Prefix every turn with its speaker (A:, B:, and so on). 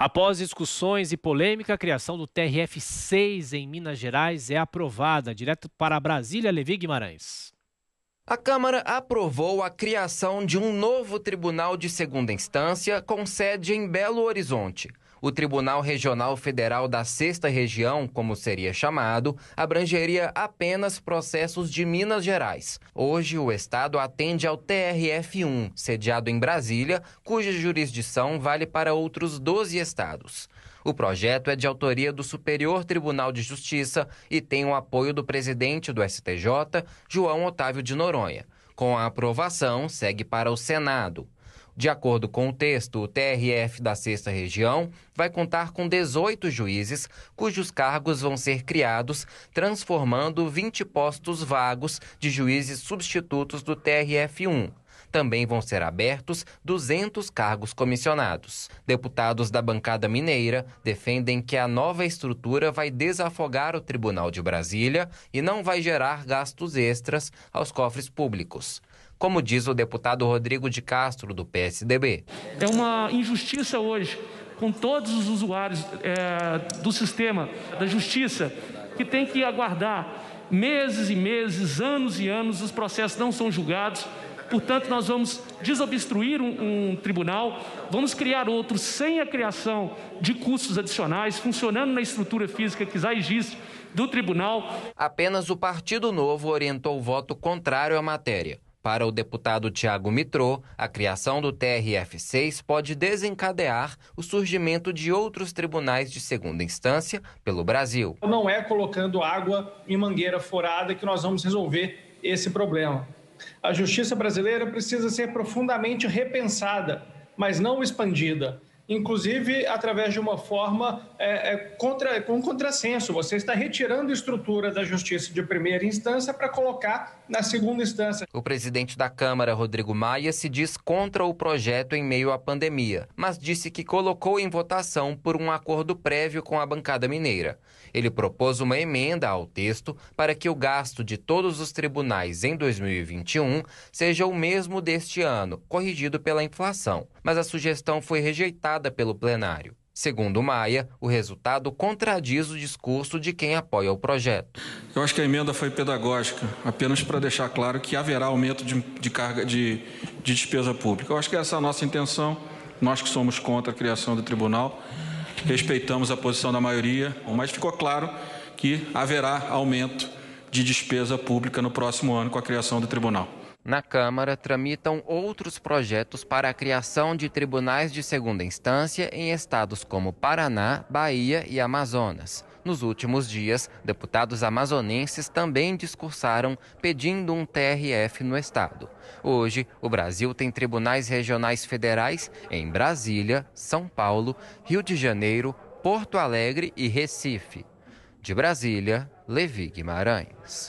A: Após discussões e polêmica, a criação do TRF-6 em Minas Gerais é aprovada. Direto para Brasília, Levi Guimarães.
B: A Câmara aprovou a criação de um novo tribunal de segunda instância com sede em Belo Horizonte o Tribunal Regional Federal da Sexta Região, como seria chamado, abrangeria apenas processos de Minas Gerais. Hoje, o Estado atende ao TRF1, sediado em Brasília, cuja jurisdição vale para outros 12 estados. O projeto é de autoria do Superior Tribunal de Justiça e tem o apoio do presidente do STJ, João Otávio de Noronha. Com a aprovação, segue para o Senado. De acordo com o texto, o TRF da Sexta Região vai contar com 18 juízes, cujos cargos vão ser criados, transformando 20 postos vagos de juízes substitutos do TRF1. Também vão ser abertos 200 cargos comissionados. Deputados da bancada mineira defendem que a nova estrutura vai desafogar o Tribunal de Brasília e não vai gerar gastos extras aos cofres públicos como diz o deputado Rodrigo de Castro, do PSDB. É uma injustiça hoje com todos os usuários é, do sistema da justiça que
A: tem que aguardar meses e meses, anos e anos, os processos não são julgados Portanto, nós vamos desobstruir um, um, tribunal, vamos criar outro sem
B: a criação de custos adicionais, funcionando na estrutura física que já existe do tribunal. Apenas o Partido Novo orientou o voto contrário à matéria. Para o deputado Tiago Mitrô, a criação do TRF6 pode desencadear o surgimento de outros tribunais de segunda instância pelo Brasil.
A: Não é colocando água em mangueira furada que nós vamos resolver esse problema. A justiça brasileira precisa ser profundamente repensada, mas não expandida inclusive através de uma forma é, é, contra, com contrassenso. Você está retirando estrutura da justiça de primeira instância para colocar
B: na segunda instância. O presidente da Câmara, Rodrigo Maia, se diz contra o projeto em meio à pandemia, mas disse que colocou em votação por um acordo prévio com a bancada mineira. Ele propôs uma emenda ao texto para que o gasto de todos os tribunais em 2021 seja o mesmo deste ano, corrigido pela inflação. Mas a sugestão foi rejeitada aprovada pelo plenário. Segundo Maia, o resultado contradiz o discurso de quem apoia o projeto. Eu acho que a emenda foi pedagógica, apenas para deixar claro que haverá aumento de,
A: de carga de, de, despesa pública. Eu acho que essa é a nossa intenção. Nós que somos contra a criação do tribunal, respeitamos a posição da maioria, mas ficou claro que haverá aumento de despesa pública no próximo ano com a criação do tribunal.
B: Na Câmara, tramitam outros projetos para a criação de tribunais de segunda instância em estados como Paraná, Bahia e Amazonas. Nos últimos dias, deputados amazonenses também discursaram pedindo um TRF no estado. Hoje, o Brasil tem tribunais regionais federais em Brasília, São Paulo, Rio de Janeiro, Porto Alegre e Recife. De Brasília, Levi Guimarães.